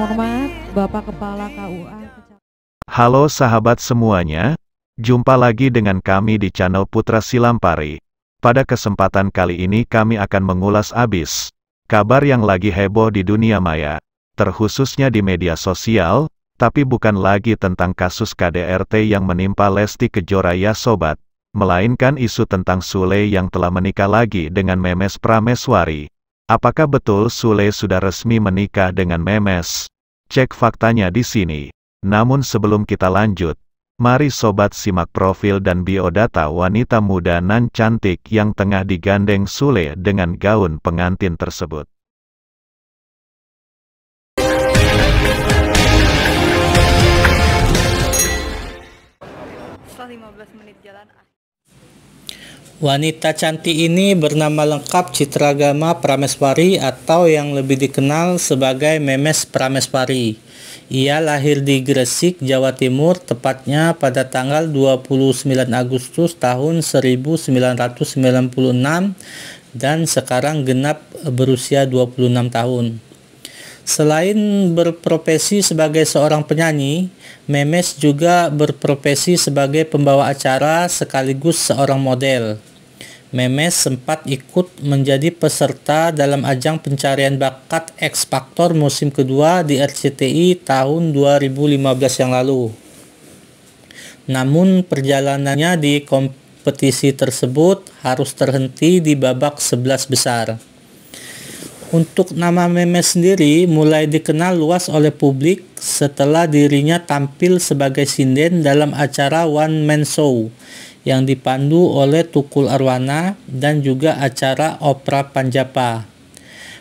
terhormat Bapak Kepala KUA. Halo sahabat semuanya, jumpa lagi dengan kami di channel Putra Silampari. Pada kesempatan kali ini kami akan mengulas abis kabar yang lagi heboh di dunia maya, terkhususnya di media sosial, tapi bukan lagi tentang kasus KDRT yang menimpa Lesti Kejora ya sobat, melainkan isu tentang Sule yang telah menikah lagi dengan Memes Prameswari. Apakah betul Sule sudah resmi menikah dengan Memes? Cek faktanya di sini. Namun sebelum kita lanjut, mari sobat simak profil dan biodata wanita muda nan cantik yang tengah digandeng Sule dengan gaun pengantin tersebut. Wanita cantik ini bernama lengkap Citragama Prameswari atau yang lebih dikenal sebagai Memes Prameswari. Ia lahir di Gresik, Jawa Timur, tepatnya pada tanggal 29 Agustus tahun 1996 dan sekarang genap berusia 26 tahun. Selain berprofesi sebagai seorang penyanyi, Memes juga berprofesi sebagai pembawa acara sekaligus seorang model. Memes sempat ikut menjadi peserta dalam ajang pencarian bakat X Factor musim kedua di RCTI tahun 2015 yang lalu. Namun perjalanannya di kompetisi tersebut harus terhenti di babak 11 besar. Untuk nama Memes sendiri mulai dikenal luas oleh publik setelah dirinya tampil sebagai sinden dalam acara One Man Show yang dipandu oleh Tukul Arwana dan juga acara Opera Panjapa.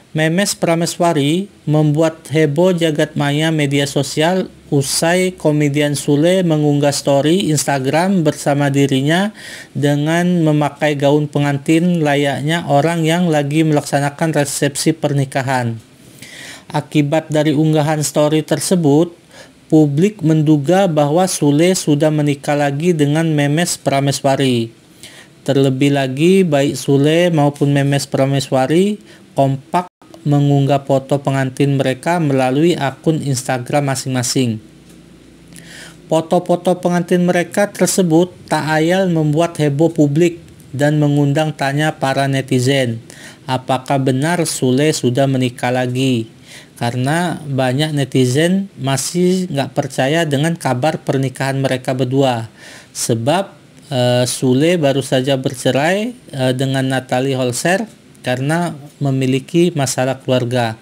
Memes Prameswari membuat heboh jagat maya media sosial usai komedian Sule mengunggah story Instagram bersama dirinya dengan memakai gaun pengantin layaknya orang yang lagi melaksanakan resepsi pernikahan. Akibat dari unggahan story tersebut, publik menduga bahwa Sule sudah menikah lagi dengan Memes Prameswari. Terlebih lagi, baik Sule maupun Memes Prameswari kompak mengunggah foto pengantin mereka melalui akun Instagram masing-masing. Foto-foto pengantin mereka tersebut tak ayal membuat heboh publik dan mengundang tanya para netizen, apakah benar Sule sudah menikah lagi? karena banyak netizen masih nggak percaya dengan kabar pernikahan mereka berdua sebab uh, Sule baru saja bercerai uh, dengan Natalie Holzer karena memiliki masalah keluarga.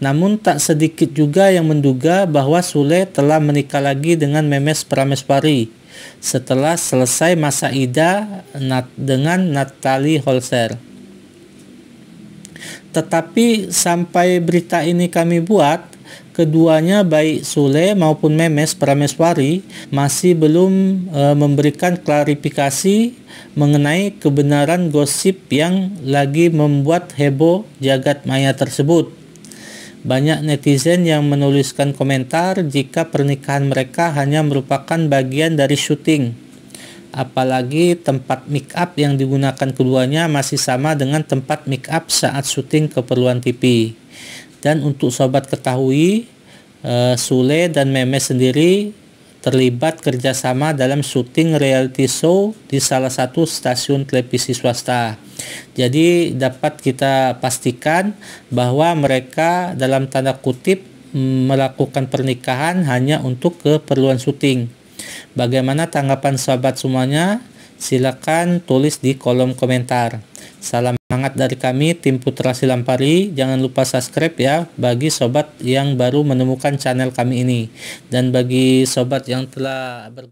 Namun tak sedikit juga yang menduga bahwa Sule telah menikah lagi dengan Memes Prameswari setelah selesai masa Ida dengan Natalie Holzer. Tetapi sampai berita ini kami buat, keduanya baik Sule maupun Memes Prameswari masih belum e, memberikan klarifikasi mengenai kebenaran gosip yang lagi membuat heboh jagat maya tersebut. Banyak netizen yang menuliskan komentar jika pernikahan mereka hanya merupakan bagian dari syuting apalagi tempat make up yang digunakan keduanya masih sama dengan tempat make up saat syuting keperluan TV. Dan untuk sobat ketahui, eh, Sule dan Meme sendiri terlibat kerjasama dalam syuting reality show di salah satu stasiun televisi swasta. Jadi dapat kita pastikan bahwa mereka dalam tanda kutip mm, melakukan pernikahan hanya untuk keperluan syuting Bagaimana tanggapan sahabat semuanya? Silakan tulis di kolom komentar. Salam hangat dari kami tim Putra Silampari. Jangan lupa subscribe ya bagi sobat yang baru menemukan channel kami ini dan bagi sobat yang telah ber